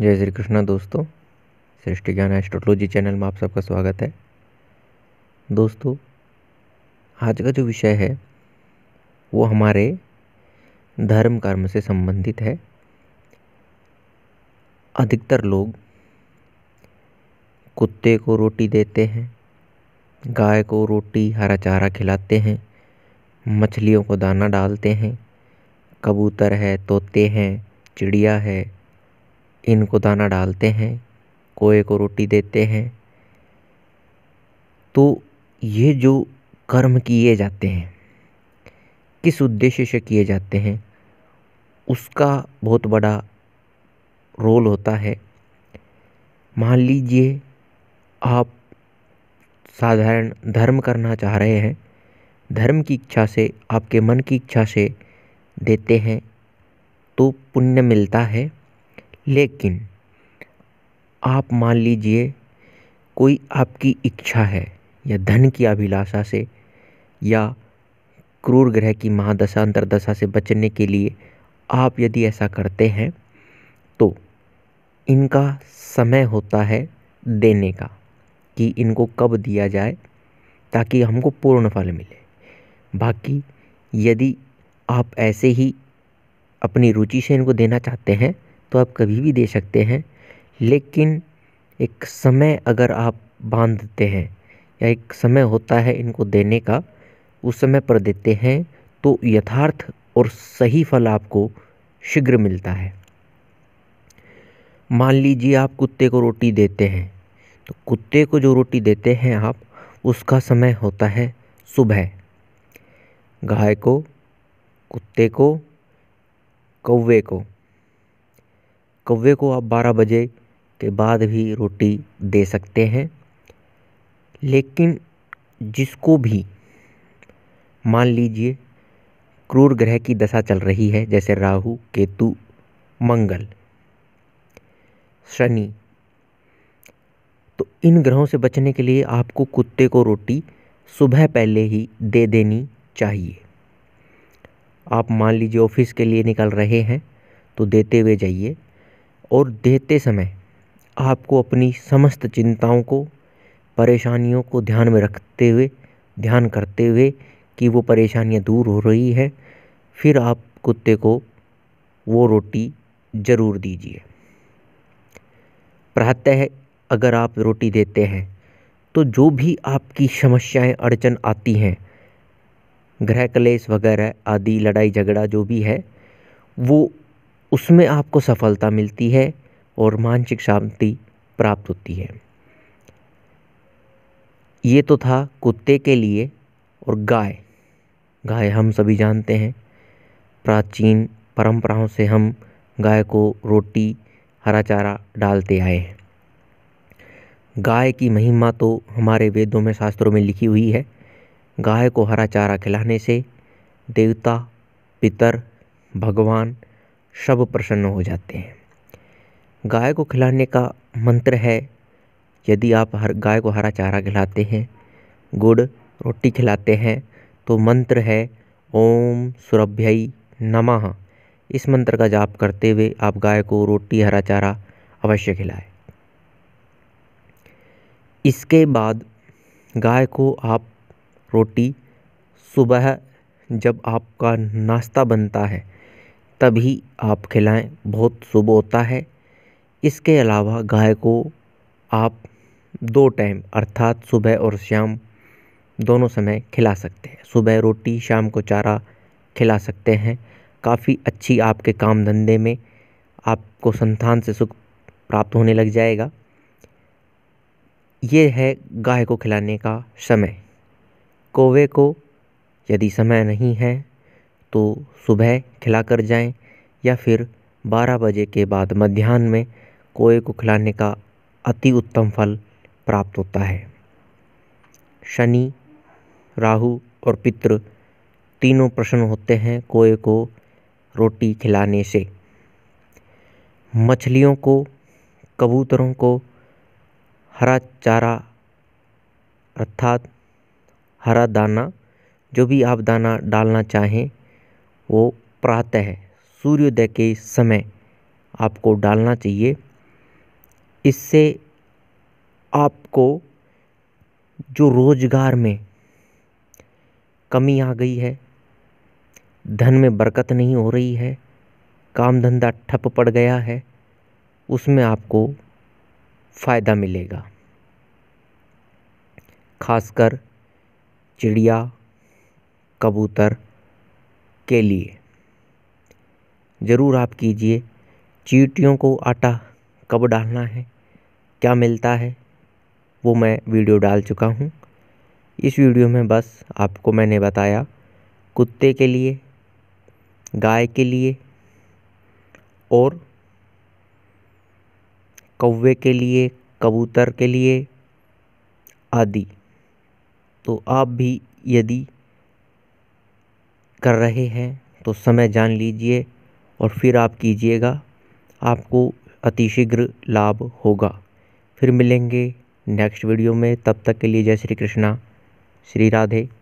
जय श्री कृष्णा दोस्तों सृष्टि ज्ञान एस्ट्रोलॉजी चैनल में आप सबका स्वागत है दोस्तों आज का जो विषय है वो हमारे धर्म कर्म से संबंधित है अधिकतर लोग कुत्ते को रोटी देते हैं गाय को रोटी हरा चारा खिलाते हैं मछलियों को दाना डालते हैं कबूतर है तोते हैं चिड़िया है इनको दाना डालते हैं कोए को रोटी देते हैं तो ये जो कर्म किए जाते हैं किस उद्देश्य से किए जाते हैं उसका बहुत बड़ा रोल होता है मान लीजिए आप साधारण धर्म करना चाह रहे हैं धर्म की इच्छा से आपके मन की इच्छा से देते हैं तो पुण्य मिलता है लेकिन आप मान लीजिए कोई आपकी इच्छा है या धन की अभिलाषा से या क्रूर ग्रह की महादशा अंतरदशा से बचने के लिए आप यदि ऐसा करते हैं तो इनका समय होता है देने का कि इनको कब दिया जाए ताकि हमको पूर्ण फल मिले बाकी यदि आप ऐसे ही अपनी रुचि से इनको देना चाहते हैं तो आप कभी भी दे सकते हैं लेकिन एक समय अगर आप बांधते हैं या एक समय होता है इनको देने का उस समय पर देते हैं तो यथार्थ और सही फल आपको शीघ्र मिलता है मान लीजिए आप कुत्ते को रोटी देते हैं तो कुत्ते को जो रोटी देते हैं आप उसका समय होता है सुबह गाय को कुत्ते को कौवे को कौवे को आप बारह बजे के बाद भी रोटी दे सकते हैं लेकिन जिसको भी मान लीजिए क्रूर ग्रह की दशा चल रही है जैसे राहु केतु मंगल शनि तो इन ग्रहों से बचने के लिए आपको कुत्ते को रोटी सुबह पहले ही दे देनी चाहिए आप मान लीजिए ऑफिस के लिए निकल रहे हैं तो देते हुए जाइए और देते समय आपको अपनी समस्त चिंताओं को परेशानियों को ध्यान में रखते हुए ध्यान करते हुए कि वो परेशानियाँ दूर हो रही है फिर आप कुत्ते को वो रोटी ज़रूर दीजिए प्रातः अगर आप रोटी देते हैं तो जो भी आपकी समस्याएं अड़चन आती हैं ग्रह क्लेश वगैरह आदि लड़ाई झगड़ा जो भी है वो उसमें आपको सफलता मिलती है और मानसिक शांति प्राप्त होती है ये तो था कुत्ते के लिए और गाय गाय हम सभी जानते हैं प्राचीन परंपराओं से हम गाय को रोटी हरा चारा डालते आए हैं गाय की महिमा तो हमारे वेदों में शास्त्रों में लिखी हुई है गाय को हरा चारा खिलाने से देवता पितर भगवान सब प्रसन्न हो जाते हैं गाय को खिलाने का मंत्र है यदि आप हर गाय को हरा चारा खिलाते हैं गुड़ रोटी खिलाते हैं तो मंत्र है ओम सुरभ्य नमः इस मंत्र का जाप करते हुए आप गाय को रोटी हरा चारा अवश्य खिलाएं इसके बाद गाय को आप रोटी सुबह जब आपका नाश्ता बनता है तभी आप खिलाएं बहुत शुभ होता है इसके अलावा गाय को आप दो टाइम अर्थात सुबह और शाम दोनों समय खिला सकते हैं सुबह रोटी शाम को चारा खिला सकते हैं काफ़ी अच्छी आपके काम धंधे में आपको संतान से सुख प्राप्त होने लग जाएगा ये है गाय को खिलाने का समय कोवे को यदि समय नहीं है तो सुबह खिला कर जाएं या फिर बारह बजे के बाद मध्यान्ह में कोए को खिलाने का अति उत्तम फल प्राप्त होता है शनि राहु और पितृ तीनों प्रसन्न होते हैं कोए को रोटी खिलाने से मछलियों को कबूतरों को हरा चारा अर्थात हरा दाना जो भी आप दाना डालना चाहें वो प्रातः सूर्योदय के समय आपको डालना चाहिए इससे आपको जो रोज़गार में कमी आ गई है धन में बरकत नहीं हो रही है काम धंधा ठप पड़ गया है उसमें आपको फ़ायदा मिलेगा खासकर चिड़िया कबूतर के लिए ज़रूर आप कीजिए चीटियों को आटा कब डालना है क्या मिलता है वो मैं वीडियो डाल चुका हूँ इस वीडियो में बस आपको मैंने बताया कुत्ते के लिए गाय के लिए और कौवे के लिए कबूतर के लिए आदि तो आप भी यदि कर रहे हैं तो समय जान लीजिए और फिर आप कीजिएगा आपको अतिशीघ्र लाभ होगा फिर मिलेंगे नेक्स्ट वीडियो में तब तक के लिए जय श्री कृष्णा श्री राधे